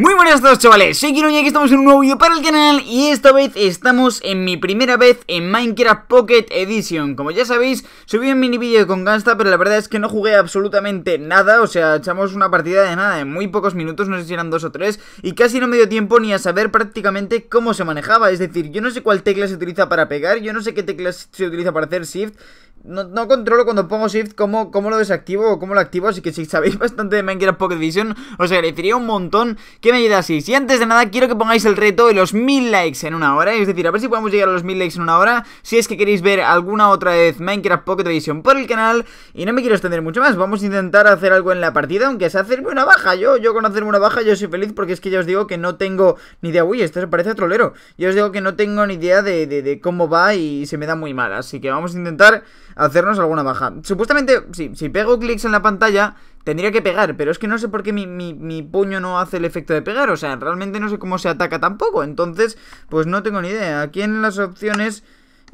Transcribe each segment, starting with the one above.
Muy buenas a todos chavales, soy Kiron y aquí estamos en un nuevo vídeo para el canal y esta vez estamos en mi primera vez en Minecraft Pocket Edition Como ya sabéis, subí un mini vídeo con Gansta pero la verdad es que no jugué absolutamente nada O sea, echamos una partida de nada en muy pocos minutos, no sé si eran dos o tres Y casi no me dio tiempo ni a saber prácticamente cómo se manejaba Es decir, yo no sé cuál tecla se utiliza para pegar, yo no sé qué tecla se utiliza para hacer shift no, controlo cuando pongo Shift cómo, cómo, lo desactivo o cómo lo activo, así que si sabéis bastante de Minecraft Pocket Edition, os agradecería un montón que me ayudaseis. Y antes de nada, quiero que pongáis el reto de los 1000 likes en una hora, es decir, a ver si podemos llegar a los 1000 likes en una hora, si es que queréis ver alguna otra vez Minecraft Pocket Edition por el canal. Y no me quiero extender mucho más, vamos a intentar hacer algo en la partida, aunque sea hacerme una baja. Yo, yo con hacerme una baja, yo soy feliz porque es que ya os digo que no tengo ni idea. Uy, esto se parece trolero. Yo os digo que no tengo ni idea de cómo va y se me da muy mal, así que vamos a intentar hacernos alguna baja. Supuestamente, si pego clics en la pantalla, tendría que pegar, pero es que no sé por qué mi, mi, puño no hace el efecto de pegar. O sea, realmente no sé cómo se ataca tampoco. Entonces, pues no tengo ni idea. Aquí en las opciones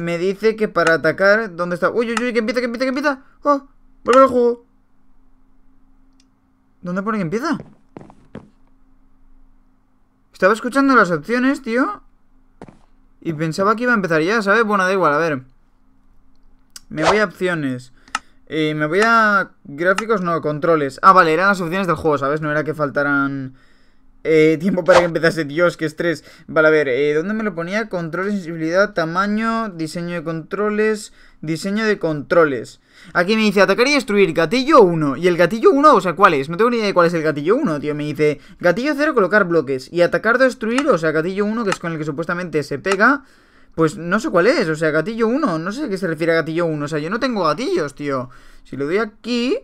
me dice que para atacar... ¿Dónde está? Uy, uy, uy, que empieza, que empieza, que empieza. ¡Oh! ¡Vuelve al juego! ¿Dónde pone que empieza? Estaba escuchando las opciones, tío. Y pensaba que iba a empezar ya, ¿sabes? Bueno, da igual, a ver. Me voy a opciones. Eh, me voy a gráficos, no, controles. Ah, vale, eran las opciones del juego, ¿sabes? No era que faltaran eh, tiempo para que empezase. Dios, qué estrés. Vale, a ver, eh, ¿dónde me lo ponía? Controles, sensibilidad, tamaño, diseño de controles, diseño de controles. Aquí me dice atacar y destruir, gatillo 1. ¿Y el gatillo 1? O sea, ¿cuál es? No tengo ni idea de cuál es el gatillo 1, tío. Me dice gatillo 0, colocar bloques. Y atacar, destruir, o sea, gatillo 1, que es con el que supuestamente se pega. Pues no sé cuál es, o sea, gatillo 1. No sé a qué se refiere a gatillo 1. O sea, yo no tengo gatillos, tío. Si lo doy aquí...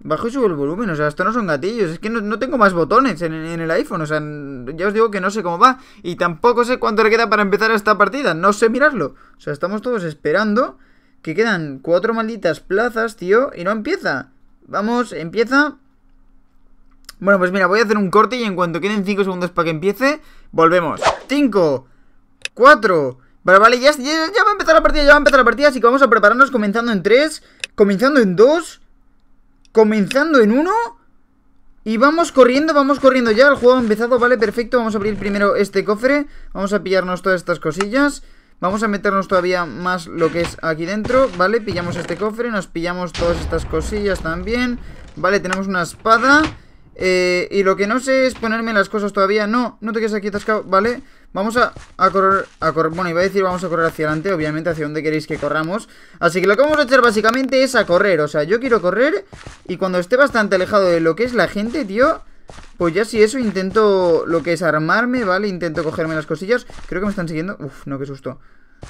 Bajo y subo el volumen, o sea, esto no son gatillos, es que no, tengo más botones en, el iPhone, o sea, ya os digo que no sé cómo va y tampoco sé cuánto le queda para empezar esta partida, no sé mirarlo, o sea, estamos todos esperando que quedan cuatro malditas plazas, tío, y no empieza. Vamos, empieza... Bueno, pues mira, voy a hacer un corte y en cuanto queden 5 segundos para que empiece, volvemos. 5, 4 Vale, vale, ya, va a empezar la partida, ya va a empezar la partida Así que vamos a prepararnos comenzando en 3 Comenzando en 2 Comenzando en 1 Y vamos corriendo, vamos corriendo ya El juego ha empezado, vale, perfecto Vamos a abrir primero este cofre Vamos a pillarnos todas estas cosillas Vamos a meternos todavía más lo que es aquí dentro Vale, pillamos este cofre Nos pillamos todas estas cosillas también Vale, tenemos una espada eh, y lo que no sé es ponerme las cosas todavía No, no te quedes aquí atascado, vale Vamos a, correr, a correr, bueno, iba a decir vamos a correr hacia adelante, obviamente hacia donde queréis que corramos Así que lo que vamos a hacer básicamente es a correr, o sea, yo quiero correr Y cuando esté bastante alejado de lo que es la gente, tío Pues ya si eso intento lo que es armarme, ¿vale? Intento cogerme las cosillas Creo que me están siguiendo, uf, no, qué susto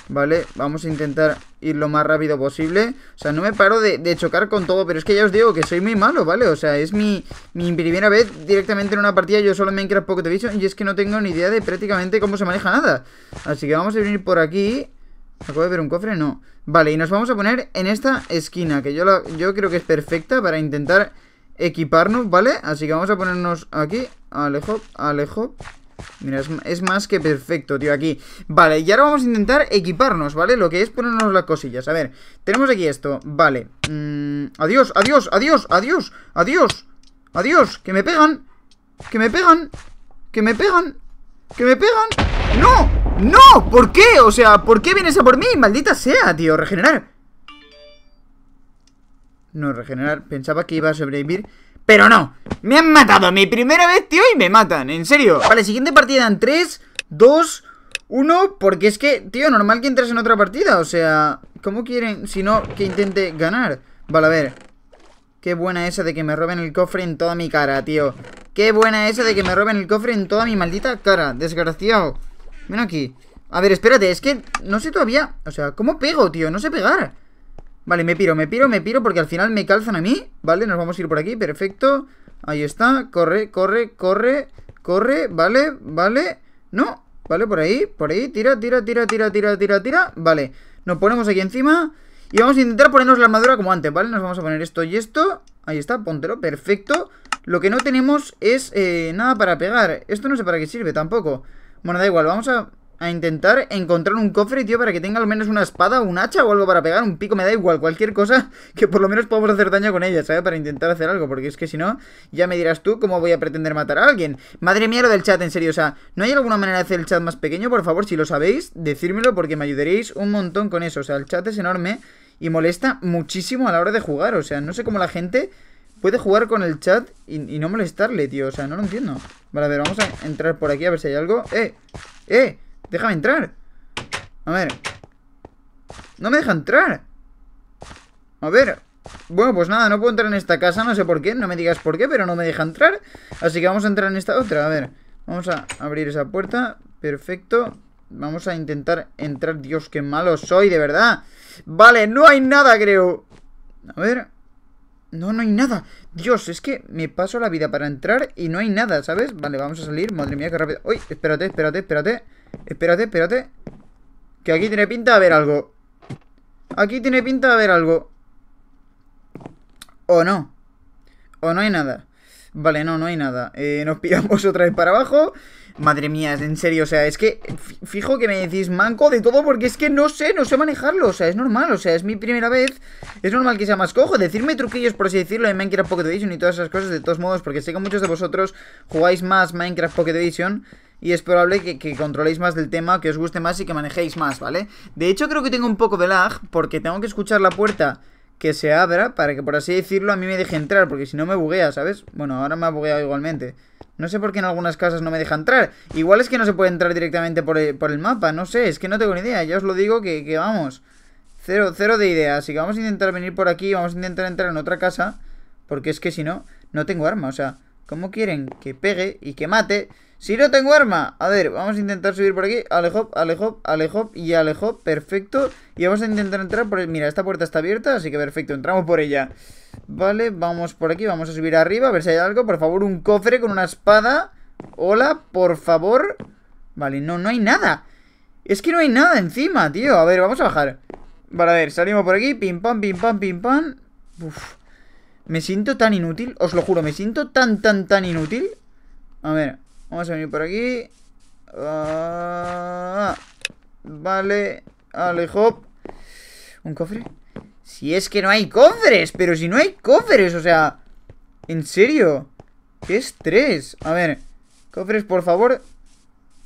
¿Vale? Vamos a intentar ir lo más rápido posible O sea, no me paro de, chocar con todo Pero es que ya os digo que soy muy malo, ¿vale? O sea, es mi, mi primera vez directamente en una partida Yo solo en poco de Edition Y es que no tengo ni idea de prácticamente cómo se maneja nada Así que vamos a venir por aquí ¿Acabo de ver un cofre? No Vale, y nos vamos a poner en esta esquina Que yo, yo creo que es perfecta para intentar equiparnos, ¿vale? Así que vamos a ponernos aquí Alejo, alejo Mira, es, más que perfecto, tío, aquí Vale, y ahora vamos a intentar equiparnos, ¿vale? Lo que es ponernos las cosillas, a ver Tenemos aquí esto, vale mm, Adiós, adiós, adiós, adiós, adiós Adiós, que me pegan Que me pegan Que me pegan Que me pegan ¡No! ¡No! ¿Por qué? O sea, ¿por qué vienes a por mí? Maldita sea, tío, regenerar No, regenerar Pensaba que iba a sobrevivir pero no, me han matado. Mi primera vez, tío, y me matan. En serio. Vale, siguiente partida en 3, 2, 1. Porque es que, tío, normal que entres en otra partida. O sea, ¿cómo quieren? Si no, que intente ganar. Vale, a ver. Qué buena esa de que me roben el cofre en toda mi cara, tío. Qué buena esa de que me roben el cofre en toda mi maldita cara. Desgraciado. Ven aquí. A ver, espérate, es que no sé todavía... O sea, ¿cómo pego, tío? No sé pegar. Vale, me piro, me piro, me piro porque al final me calzan a mí. Vale, nos vamos a ir por aquí, perfecto. Ahí está, corre, corre, corre, corre, vale, vale. No, vale, por ahí, por ahí, tira, tira, tira, tira, tira, tira, tira. Vale, nos ponemos aquí encima y vamos a intentar ponernos la armadura como antes, ¿vale? Nos vamos a poner esto y esto. Ahí está, pontero. perfecto. Lo que no tenemos es eh, nada para pegar. Esto no sé para qué sirve tampoco. Bueno, da igual, vamos a a intentar encontrar un cofre, tío, para que tenga al menos una espada, un hacha o algo para pegar, un pico, me da igual, cualquier cosa que por lo menos podamos hacer daño con ella, ¿sabes? Para intentar hacer algo, porque es que si no, ya me dirás tú cómo voy a pretender matar a alguien. Madre mía, lo del chat, en serio, o sea, ¿no hay alguna manera de hacer el chat más pequeño? Por favor, si lo sabéis, decírmelo porque me ayudaréis un montón con eso, o sea, el chat es enorme y molesta muchísimo a la hora de jugar, o sea, no sé cómo la gente puede jugar con el chat y, y, no molestarle, tío. O sea, no lo entiendo. Vale, a ver, vamos a entrar por aquí a ver si hay algo. ¡Eh! ¡Eh! Déjame entrar. A ver. No me deja entrar. A ver. Bueno, pues nada, no puedo entrar en esta casa, no sé por qué, no me digas por qué, pero no me deja entrar. Así que vamos a entrar en esta otra, a ver. Vamos a abrir esa puerta, perfecto. Vamos a intentar entrar, Dios, qué malo soy, de verdad. Vale, no hay nada, creo. A ver. No, no hay nada. Dios, es que me paso la vida para entrar y no hay nada, ¿sabes? Vale, vamos a salir, madre mía, qué rápido. Uy, espérate, espérate, espérate. Espérate, espérate. Que aquí tiene pinta de haber algo. Aquí tiene pinta de haber algo. O no. O no hay nada. Vale, no, no hay nada. Eh, nos pillamos otra vez para abajo. Madre mía, en serio, o sea, es que fijo que me decís manco de todo porque es que no sé, no sé manejarlo, o sea, es normal, o sea, es mi primera vez, es normal que sea más cojo, decirme truquillos por así decirlo en Minecraft Pocket Edition y todas esas cosas de todos modos, porque sé que muchos de vosotros jugáis más Minecraft Pocket Edition y es probable que, controléis más del tema, que os guste más y que manejéis más, ¿vale? De hecho creo que tengo un poco de lag porque tengo que escuchar la puerta que se abra para que por así decirlo a mí me deje entrar, porque si no me buguea, ¿sabes? Bueno, ahora me ha bugueado igualmente. No sé por qué en algunas casas no me deja entrar. Igual es que no se puede entrar directamente por el, mapa, no sé, es que no tengo ni idea, ya os lo digo que, vamos. Cero, cero de idea, así que vamos a intentar venir por aquí, vamos a intentar entrar en otra casa, porque es que si no, no tengo arma, o sea... ¿Cómo quieren que pegue y que mate? Si no tengo arma. A ver, vamos a intentar subir por aquí. Alejop, alejop, alejop y alejop. Perfecto. Y vamos a intentar entrar por... El... Mira, esta puerta está abierta, así que perfecto. Entramos por ella. Vale, vamos por aquí. Vamos a subir arriba, a ver si hay algo. Por favor, un cofre con una espada. Hola, por favor. Vale, no, no hay nada. Es que no hay nada encima, tío. A ver, vamos a bajar. Vale, a ver, salimos por aquí. Pim, pam, pim, pam, pim, pam. Uf. Me siento tan inútil, os lo juro, me siento tan, tan, tan inútil. A ver, vamos a venir por aquí. Ah, vale, alejó ¿Un cofre? Si es que no hay cofres, pero si no hay cofres, o sea... ¿En serio? ¿Qué estrés? A ver, cofres, por favor.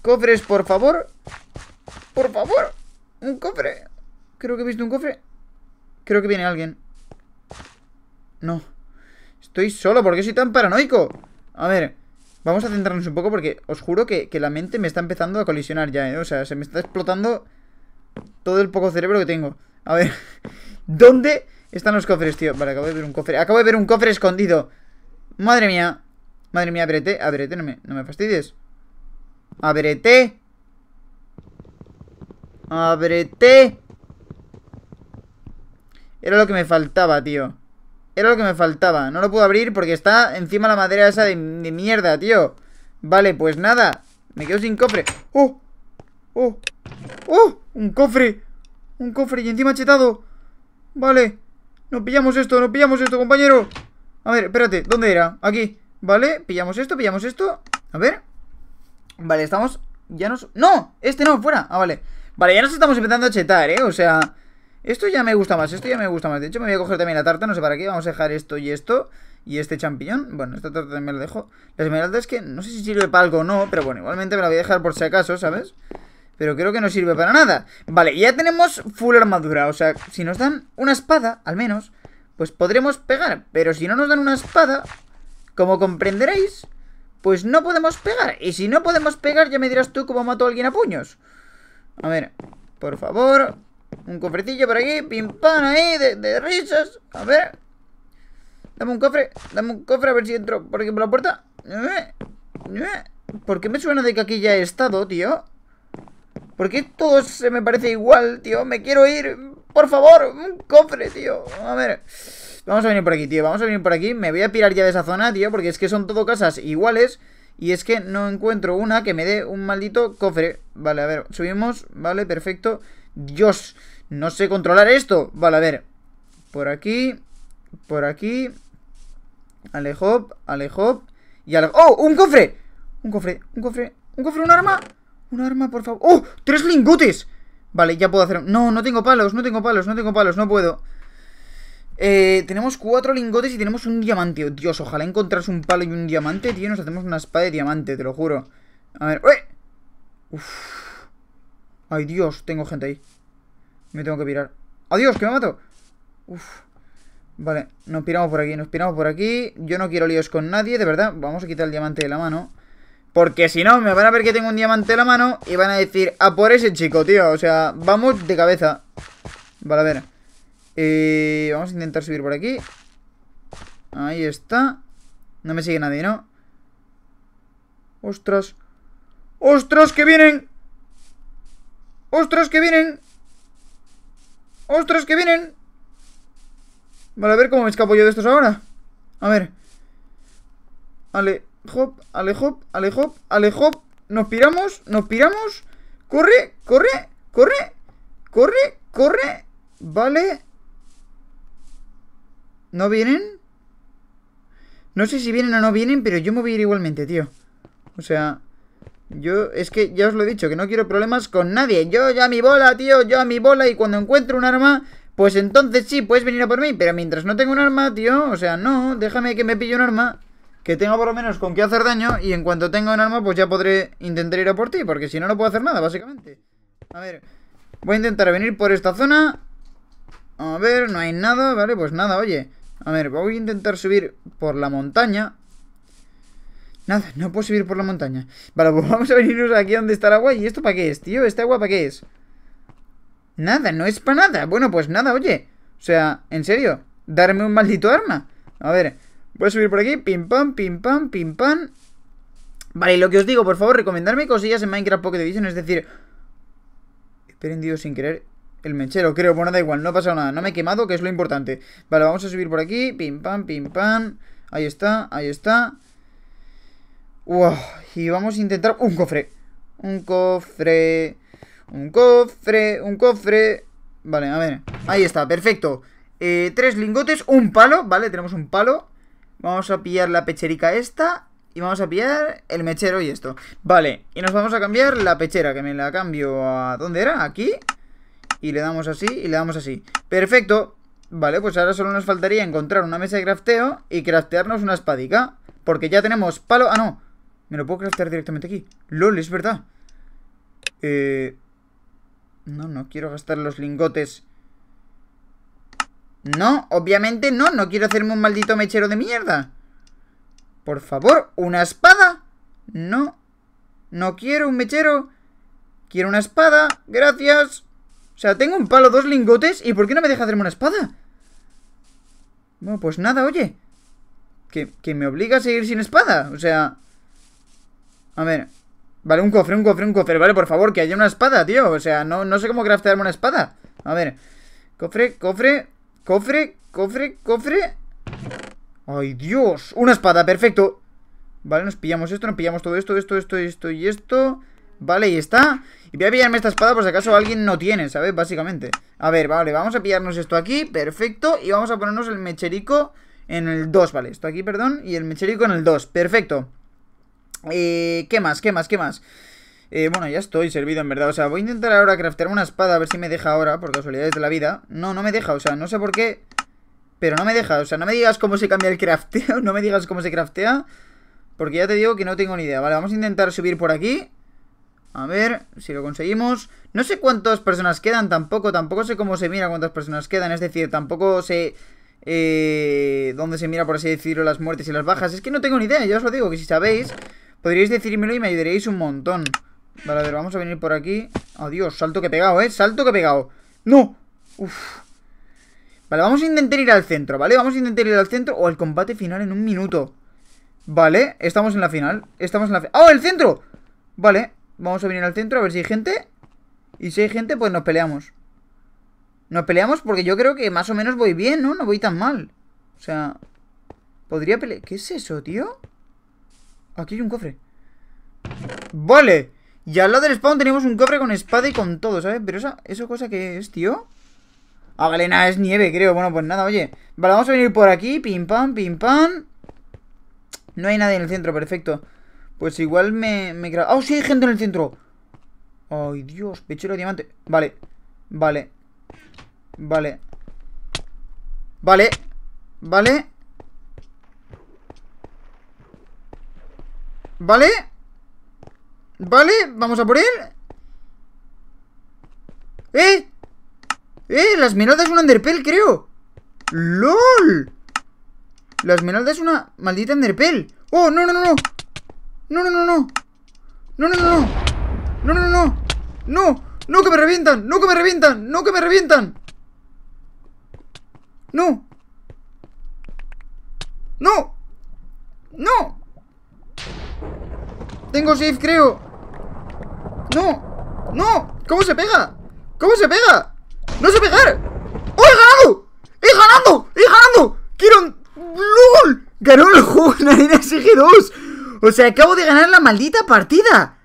Cofres, por favor. Por favor. Un cofre. Creo que he visto un cofre. Creo que viene alguien. No. Estoy solo, ¿por qué soy tan paranoico? A ver, vamos a centrarnos un poco porque os juro que, que la mente me está empezando a colisionar ya, ¿eh? O sea, se me está explotando todo el poco cerebro que tengo. A ver, ¿dónde están los cofres, tío? Vale, acabo de ver un cofre. Acabo de ver un cofre escondido. Madre mía. Madre mía, abrete, abrete, no me, no me fastidies. Abrete. Abrete. Era lo que me faltaba, tío. Era lo que me faltaba. No lo puedo abrir porque está encima la madera esa de, mierda, tío. Vale, pues nada. Me quedo sin cofre. ¡Oh! ¡Oh! ¡Oh! ¡Un cofre! ¡Un cofre! Y encima chetado. Vale. No pillamos esto, no pillamos esto, compañero. A ver, espérate. ¿Dónde era? Aquí. Vale, pillamos esto, pillamos esto. A ver. Vale, estamos... Ya nos... ¡No! Este no, fuera. Ah, vale. Vale, ya nos estamos empezando a chetar, ¿eh? O sea... Esto ya me gusta más, esto ya me gusta más. De hecho, me voy a coger también la tarta, no sé para qué. Vamos a dejar esto y esto. Y este champiñón. Bueno, esta tarta también me la dejo. La esmeralda es que no sé si sirve para algo o no, pero bueno, igualmente me la voy a dejar por si acaso, ¿sabes? Pero creo que no sirve para nada. Vale, ya tenemos full armadura. O sea, si nos dan una espada, al menos, pues podremos pegar. Pero si no nos dan una espada, como comprenderéis, pues no podemos pegar. Y si no podemos pegar, ya me dirás tú cómo mato a alguien a puños. A ver, por favor, un cofrecillo por aquí, pim pam ahí, de, risas. A ver. Dame un cofre, dame un cofre a ver si entro por aquí por la puerta. Eh, eh. ¿Por qué me suena de que aquí ya he estado, tío? ¿Por qué todo se me parece igual, tío? Me quiero ir, por favor, un cofre, tío. A ver. Vamos a venir por aquí, tío, vamos a venir por aquí. Me voy a pirar ya de esa zona, tío, porque es que son todo casas iguales. Y es que no encuentro una que me dé un maldito cofre. Vale, a ver, subimos. Vale, perfecto. Dios. No sé controlar esto. Vale, a ver. Por aquí. Por aquí. Alejop, alejop. Y alejop. ¡Oh! ¡Un cofre! Un cofre, un cofre. Un cofre, un arma. Un arma, por favor. ¡Oh! ¡Tres lingotes! Vale, ya puedo hacer... No, no tengo palos, no tengo palos, no tengo palos, no puedo. Eh, tenemos cuatro lingotes y tenemos un diamante. Oh, Dios, ojalá encontrase un palo y un diamante, tío. Nos hacemos una espada de diamante, te lo juro. A ver... ¡uy! ¡eh! Uf. Ay, Dios, tengo gente ahí. Me tengo que pirar. ¡Adiós, que me mato! Uf. Vale, nos piramos por aquí, nos piramos por aquí. Yo no quiero líos con nadie, de verdad. Vamos a quitar el diamante de la mano. Porque si no, me van a ver que tengo un diamante de la mano y van a decir, a por ese chico, tío. O sea, vamos de cabeza. Vale, a ver. Eh, vamos a intentar subir por aquí. Ahí está. No me sigue nadie, ¿no? ¡Ostras! ¡Ostras, que vienen! ¡Ostras, que vienen! ¡Ostras, que vienen! Vale, a ver cómo me escapo yo de estos ahora. A ver. Ale, hop, ale, hop, ale, hop, ale, hop. Nos piramos, nos piramos. Corre, corre, corre, corre, corre. Vale. ¿No vienen? No sé si vienen o no vienen, pero yo me voy a ir igualmente, tío. O sea... Yo, es que ya os lo he dicho, que no quiero problemas con nadie. Yo ya mi bola, tío, yo a mi bola. Y cuando encuentro un arma, pues entonces sí, puedes venir a por mí. Pero mientras no tengo un arma, tío, o sea, no, déjame que me pille un arma. Que tenga por lo menos con qué hacer daño. Y en cuanto tenga un arma, pues ya podré intentar ir a por ti. Porque si no, no puedo hacer nada, básicamente. A ver, voy a intentar venir por esta zona. A ver, no hay nada, vale, pues nada, oye. A ver, voy a intentar subir por la montaña. Nada, no puedo subir por la montaña. Vale, pues vamos a venirnos aquí donde está el agua. ¿Y esto para qué es, tío? ¿Este agua para qué es? Nada, no es para nada. Bueno, pues nada, oye. O sea, ¿en serio? ¿Darme un maldito arma? A ver, voy a subir por aquí. Pim, pam, pim, pam, pim, pam. Vale, y lo que os digo, por favor, recomendarme cosillas en Minecraft Pocket Edition. Es decir... He prendido sin querer el mechero, creo. Bueno, da igual, no ha pasado nada. No me he quemado, que es lo importante. Vale, vamos a subir por aquí. Pim, pam, pim, pam. Ahí está, ahí está y vamos a intentar un cofre. Un cofre. Un cofre. Un cofre. Vale, a ver. Ahí está, perfecto. Eh, tres lingotes, un palo, ¿vale? Tenemos un palo. Vamos a pillar la pecherica esta. Y vamos a pillar el mechero y esto. Vale, y nos vamos a cambiar la pechera, que me la cambio a... ¿Dónde era? Aquí. Y le damos así y le damos así. Perfecto. Vale, pues ahora solo nos faltaría encontrar una mesa de crafteo y craftearnos una espadica. Porque ya tenemos palo... Ah, no. Me lo puedo gastar directamente aquí. ¡Lol, es verdad! Eh... No, no quiero gastar los lingotes. No, obviamente no. No quiero hacerme un maldito mechero de mierda. Por favor, ¿una espada? No. No quiero un mechero. Quiero una espada. Gracias. O sea, tengo un palo, dos lingotes. ¿Y por qué no me deja hacerme una espada? Bueno, pues nada, oye. Que, que me obliga a seguir sin espada. O sea... A ver. Vale, un cofre, un cofre, un cofre. Vale, por favor, que haya una espada, tío. O sea, no, no sé cómo craftearme una espada. A ver. Cofre, cofre, cofre, cofre, cofre. ¡Ay, Dios! Una espada, perfecto. Vale, nos pillamos esto, nos pillamos todo esto, esto, esto, esto y esto. Vale, y está. Y voy a pillarme esta espada por si acaso alguien no tiene, ¿sabes? Básicamente. A ver, vale, vamos a pillarnos esto aquí, perfecto. Y vamos a ponernos el mecherico en el 2, vale. Esto aquí, perdón, y el mecherico en el 2, perfecto. Eh, ¿Qué más? ¿Qué más? ¿Qué más? Eh, bueno, ya estoy servido, en verdad. O sea, voy a intentar ahora craftear una espada, a ver si me deja ahora, por casualidades de la vida. No, no me deja, o sea, no sé por qué. Pero no me deja, o sea, no me digas cómo se cambia el crafteo, no me digas cómo se craftea. Porque ya te digo que no tengo ni idea. Vale, vamos a intentar subir por aquí. A ver si lo conseguimos. No sé cuántas personas quedan tampoco, tampoco sé cómo se mira cuántas personas quedan. Es decir, tampoco sé eh, dónde se mira, por así decirlo, las muertes y las bajas. Es que no tengo ni idea, ya os lo digo, que si sabéis... Podríais decírmelo y me ayudaréis un montón. Vale, a ver, vamos a venir por aquí. ¡Adiós! Oh, salto que he pegado, ¿eh? Salto que he pegado. ¡No! Uf. Vale, vamos a intentar ir al centro, ¿vale? Vamos a intentar ir al centro o al combate final en un minuto. Vale, estamos en la final. Estamos en la... ¡Oh, el centro! Vale, vamos a venir al centro a ver si hay gente. Y si hay gente, pues nos peleamos. Nos peleamos porque yo creo que más o menos voy bien, ¿no? No voy tan mal. O sea... Podría pelear... ¿Qué es eso, tío? Aquí hay un cofre. ¡Vale! Y al lado del spawn tenemos un cofre con espada y con todo, ¿sabes? Pero esa, cosa que es, tío. Ah, galena, es nieve, creo. Bueno, pues nada, oye. Vale, vamos a venir por aquí. Pim, pam, pim, pam. No hay nadie en el centro, perfecto. Pues igual me... me... ¡Oh, sí hay gente en el centro! ¡Ay, Dios! Pechero de diamante. Vale. Vale. Vale. Vale. Vale. ¿Vale? ¿Vale? Vamos a por él ¡Eh! ¡Eh! La esmeralda es una underpell, creo ¡Lol! La esmeralda es una maldita underpell ¡Oh, no, no, no! ¡No, no, no, no! ¡No, no, no, no! ¡No, no, no! ¡No! ¡No, que me revientan! ¡No, que me revientan! ¡No, que me revientan! ¡No! ¡No! ¡No! Tengo safe, creo No, no ¿Cómo se pega? ¿Cómo se pega? ¡No sé pegar! ¡Oh, he ganado! ¡He ganado! ¡He ganado! ¡Quiero... ¡Lol! Ganó el juego me SG2 O sea, acabo de ganar la maldita partida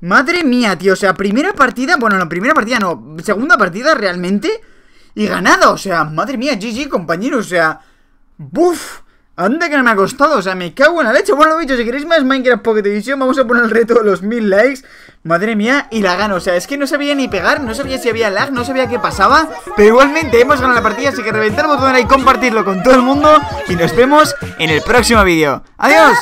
Madre mía, tío O sea, primera partida Bueno, la primera partida no Segunda partida realmente Y ganada, o sea Madre mía, GG, compañero O sea... ¡Buf! Anda que no me ha costado, o sea, me cago en la leche Bueno, bichos, si queréis más Minecraft Pocket Edition Vamos a poner el reto de los mil likes Madre mía, y la gano, o sea, es que no sabía ni pegar No sabía si había lag, no sabía qué pasaba Pero igualmente hemos ganado la partida Así que reventar el botón de like, compartirlo con todo el mundo Y nos vemos en el próximo vídeo ¡Adiós!